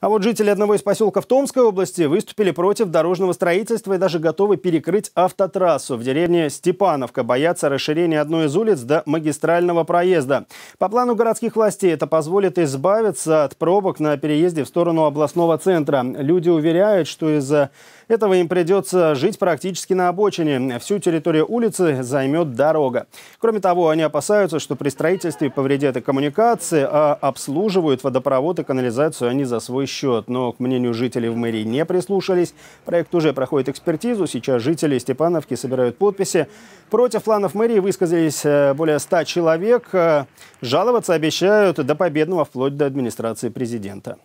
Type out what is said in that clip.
А вот жители одного из поселков Томской области выступили против дорожного строительства и даже готовы перекрыть автотрассу. В деревне Степановка боятся расширения одной из улиц до магистрального проезда. По плану городских властей это позволит избавиться от пробок на переезде в сторону областного центра. Люди уверяют, что из-за этого им придется жить практически на обочине. Всю территорию улицы займет дорога. Кроме того, они опасаются, что при строительстве повредят и коммуникации, а обслуживают водопровод и канализацию они за свой счет, но к мнению жителей в мэрии не прислушались. Проект уже проходит экспертизу. Сейчас жители Степановки собирают подписи. Против планов мэрии высказались э, более 100 человек. Э, жаловаться обещают до победного, вплоть до администрации президента.